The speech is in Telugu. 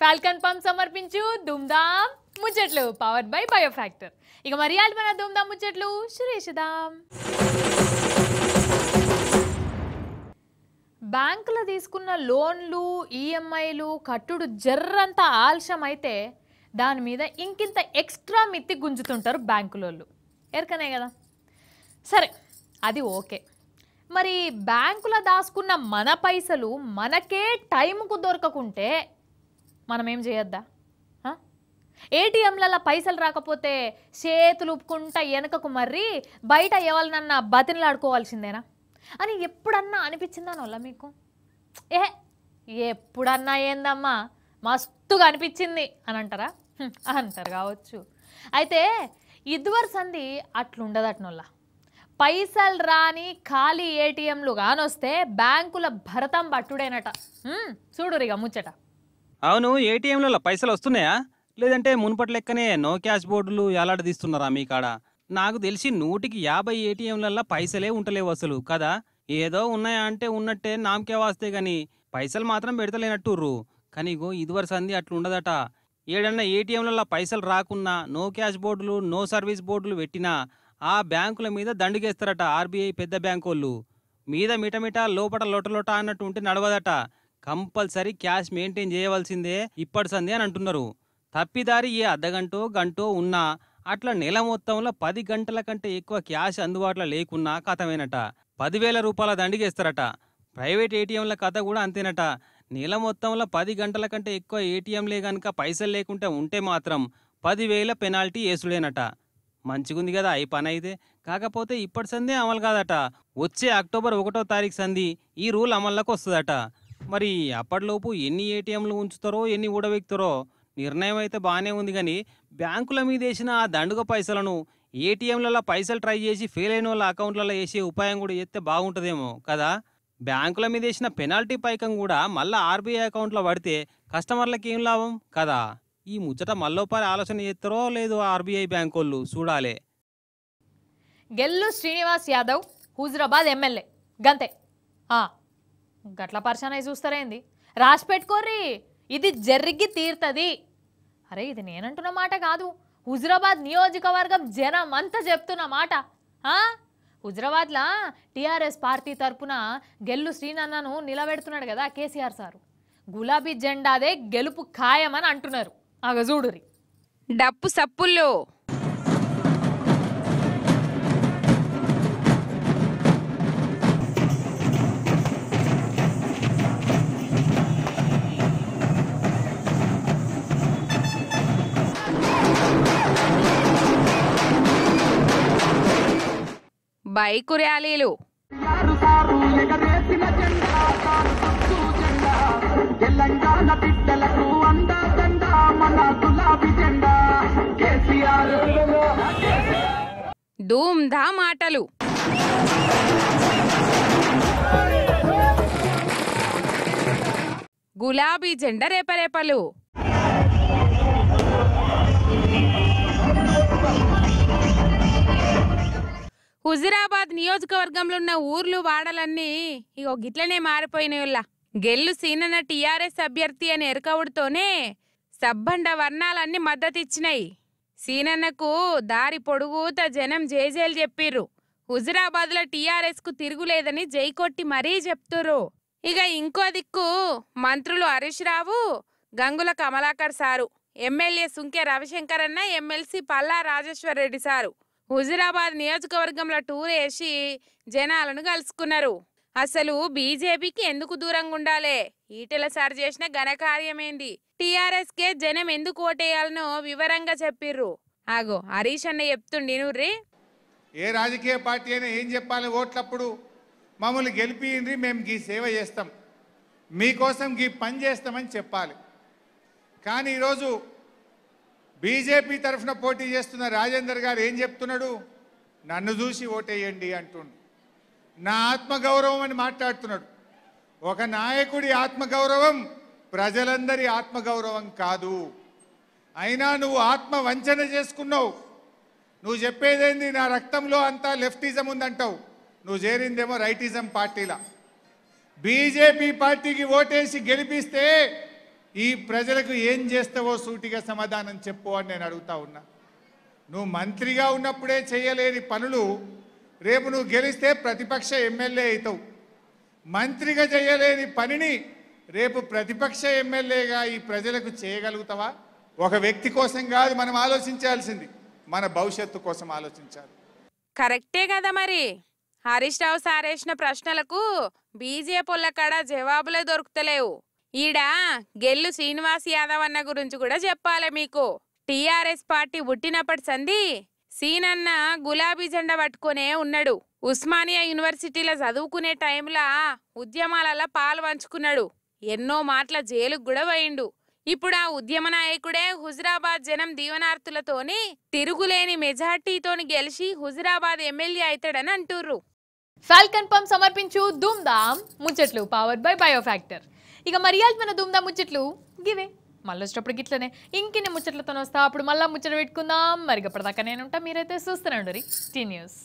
ఫాల్కన్ పంప్ సమర్పించు దుమ్దాం ముచ్చట్లు పవర్ బై బయోఫ్యాక్టర్ ఇక మరి మన దుమ్దాం ముచ్చట్లు సురేషదాం బ్యాంకులు తీసుకున్న లోన్లు ఈఎంఐలు e కట్టుడు జర్రంతా ఆలస్యం అయితే దాని మీద ఇంకింత ఎక్స్ట్రా మిత్తి గుంజుతుంటారు బ్యాంకులోళ్ళు ఎరకనే కదా సరే అది ఓకే మరి బ్యాంకులో దాచుకున్న మన పైసలు మనకే టైంకు దొరకకుంటే మనం ఏం చేయొద్దా ఏటీఎంలలో పైసలు రాకపోతే చేతులు ఉప్పుకుంటా వెనకకు మర్రి బయట ఎవరినన్నా బతినలాడుకోవాల్సిందేనా అని ఎప్పుడన్నా అనిపించిందానోళ్ళ మీకు ఏ ఎప్పుడన్నా ఏందమ్మా మస్తుగా అనిపించింది అని అంటారా అంటారు కావచ్చు అయితే ఇదివర సంధి అట్లుండదట్నోళ్ళ పైసలు రాని ఖాళీ ఏటీఎంలు కానొస్తే బ్యాంకుల భరతం పట్టుడేనట రిగా ముచ్చట అవును ఏటీఎంలలో పైసలు వస్తున్నాయా లేదంటే మునుపటి లెక్కనే నో క్యాష్ బోర్డులు ఎలాడదీస్తున్నారా మీ కాడ నాకు తెలిసి నూటికి యాభై ఏటీఎంలల్లో పైసలే ఉంటలేవు అసలు కదా ఏదో ఉన్నాయా అంటే ఉన్నట్టే నామకే వాస్తే కానీ పైసలు మాత్రం పెడతలేనట్టుర్రు కానీ ఇగో ఇదివరి సంధి అట్లుండదట ఏడన్నా ఏటీఎంలలో పైసలు రాకున్నా నో క్యాష్ బోర్డులు నో సర్వీస్ బోర్డులు పెట్టినా ఆ బ్యాంకుల మీద దండుకేస్తారట ఆర్బీఐ పెద్ద బ్యాంకు వాళ్ళు మీద మిటమిట లోపట లోటలోట అన్నట్టు ఉంటే నడవదట కంపల్సరీ క్యాష్ మెయింటైన్ చేయవలసిందే ఇప్పటి సందే అని అంటున్నారు తప్పిదారి ఏ అర్ధగంటో గంటో ఉన్నా అట్లా నెల మొత్తంలో పది గంటల కంటే ఎక్కువ క్యాష్ అందుబాటులో లేకున్నా కథమేనట పదివేల రూపాయల దండిగేస్తారట ప్రైవేట్ ఏటీఎంల కథ కూడా అంతేనట నెల మొత్తంలో పది గంటల కంటే ఎక్కువ ఏటీఎంలే కనుక పైసలు లేకుంటే ఉంటే మాత్రం పదివేల పెనాల్టీ వేసుడేనట మంచిగుంది కదా అయి పని అయితే కాకపోతే ఇప్పటి సందే అమలు కాదట వచ్చే అక్టోబర్ ఒకటో తారీఖు సంధి ఈ రూల్ అమల్లోకి వస్తుందట మరి అప్పటిలోపు ఎన్ని ఏటీఎంలు ఉంచుతారో ఎన్ని ఊడవెక్తారో నిర్ణయం అయితే బాగానే ఉంది కానీ బ్యాంకుల మీద వేసిన ఆ దండుగ పైసలను ఏటీఎంలలో పైసలు ట్రై చేసి ఫెయిల్ అయిన వాళ్ళ అకౌంట్లలో వేసే ఉపాయం కూడా చేస్తే బాగుంటుందేమో కదా బ్యాంకుల మీద వేసిన పెనాల్టీ పైకం కూడా మళ్ళీ ఆర్బీఐ అకౌంట్లో పడితే కస్టమర్లకి ఏం లాభం కదా ఈ ముచ్చట మళ్ళోపారి ఆలోచన చేస్తారో లేదో ఆర్బీఐ బ్యాంకు వాళ్ళు చూడాలి గెల్లు శ్రీనివాస్ యాదవ్ హుజురాబాద్ ఎమ్మెల్యే గంతే గట్ల పరిశాన చూస్తారేంది రాసి పెట్టుకోర్రి ఇది జరిగి తీరుతుంది అరే ఇది నేనంటున్న మాట కాదు హుజరాబాద్ నియోజకవర్గం జనం అంతా చెప్తున్న మాట హుజరాబాద్లా టీఆర్ఎస్ పార్టీ తరపున గెల్లు శ్రీనన్నను నిలబెడుతున్నాడు కదా కేసీఆర్ సారు గులాబీ జెండాదే గెలుపు ఖాయమని అంటున్నారు అగజూడురి డప్పు సప్పుల్లో బైకు ర్యాలీలు ధూమ్ధా మాటలు గులాబీ జెండా రేపరేపలు హుజురాబాద్ నియోజకవర్గంలో ఉన్న ఊర్లు వాడలన్నీ ఇగో గిట్లనే మారిపోయినయుల్లా గెల్లు సీనన్న టీఆర్ఎస్ అభ్యర్థి అని ఎరకవుడితోనే సబ్బండ వర్ణాలన్నీ మద్దతిచ్చినాయి సీనన్నకు దారి పొడుగుత జనం జేజేలు చెప్పిర్రు హుజురాబాద్లో టీఆర్ఎస్కు తిరుగులేదని జైకొట్టి మరీ చెప్తుర్రు ఇక ఇంకో దిక్కు మంత్రులు హరీష్ రావు గంగుల కమలాకర్ సారు ఎమ్మెల్యే సుంకె రవిశంకర్ అన్న ఎమ్మెల్సీ పల్లా రాజేశ్వర్ రెడ్డి సారు హుజురాబాద్ నియోజకవర్గంలో టూర్ వేసి జనాలను కలుసుకున్నారు అసలు బీజేపీకి ఎందుకు దూరంగా ఉండాలే ఈటెల సార్ చేసిన ఘనకార్యమేంది టీఆర్ఎస్కే జనం ఎందుకు ఓటేయాలనో వివరంగా చెప్పిర్రు ఆగో హరీష్ అన్న చెప్తుండి నువ్వు ఏ రాజకీయ పార్టీ అయినా ఏం చెప్పాలి ఓట్లప్పుడు మమ్మల్ని గెలిపియండి మేము గీ సేవ చేస్తాం మీకోసం గీ పని చేస్తామని చెప్పాలి కానీ ఈరోజు బీజేపీ తరఫున పోటీ చేస్తున్న రాజేందర్ గారు ఏం చెప్తున్నాడు నన్ను చూసి ఓటేయండి అంటుండు నా ఆత్మగౌరవం అని మాట్లాడుతున్నాడు ఒక నాయకుడి ఆత్మగౌరవం ప్రజలందరి ఆత్మగౌరవం కాదు అయినా నువ్వు ఆత్మ వంచన చేసుకున్నావు నువ్వు చెప్పేదేంది నా రక్తంలో అంతా లెఫ్టిజం ఉందంటావు నువ్వు చేరిందేమో రైటిజం పార్టీలా బీజేపీ పార్టీకి ఓటేసి గెలిపిస్తే ఈ ప్రజలకు ఏం చేస్తావో సూటిగా సమాధానం చెప్పు అని నేను అడుగుతా ఉన్నా నువ్వు మంత్రిగా ఉన్నప్పుడే చేయలేని పనులు రేపు నువ్వు గెలిస్తే ప్రతిపక్ష ఎమ్మెల్యే అవుతావు మంత్రిగా చేయలేని పనిని రేపు ప్రతిపక్ష ఎమ్మెల్యేగా ఈ ప్రజలకు చేయగలుగుతావా ఒక వ్యక్తి కోసం కాదు మనం ఆలోచించాల్సింది మన భవిష్యత్తు కోసం ఆలోచించాలి కరెక్టే కదా మరి హరీష్ రావు సారేసిన ప్రశ్నలకు బీజేపీ కాడ జవాబులే దొరుకుతలేవు ఈడ గెల్లు శ్రీనివాస్ యాదవ్ అన్న గురించి కూడా చెప్పాలి మీకు టీఆర్ఎస్ పార్టీ పుట్టినప్పటి సంధి సీనన్న గులాబీ జెండా పట్టుకునే ఉన్నాడు ఉస్మానియా యూనివర్సిటీలో చదువుకునే టైంలో ఉద్యమాలలో పాలు పంచుకున్నాడు ఎన్నో మాటల జైలుకు కూడా పోయిండు ఇప్పుడు ఆ ఉద్యమ నాయకుడే హుజురాబాద్ జనం దీవనార్థులతోని తిరుగులేని మెజార్టీతోని గెలిచి హుజురాబాద్ ఎమ్మెల్యే అవుతాడని అంటుర్రు ఫాల్కన్ పంప్ సమర్పించు దామ్ ముచ్చట్లు పవర్ బై బయోఫ్యాక్టర్ ఇక మర్యాద మన దుమ్దా ముచ్చట్లు గివే మళ్ళీ వచ్చేటప్పుడు గిట్లనే ఇంకిన్ని ముచ్చట్లతో వస్తా అప్పుడు మళ్ళీ ముచ్చట పెట్టుకుందాం మరి ఇప్పటిదాకా నేనుంటా మీరైతే చూస్తున్నాండి టీ న్యూస్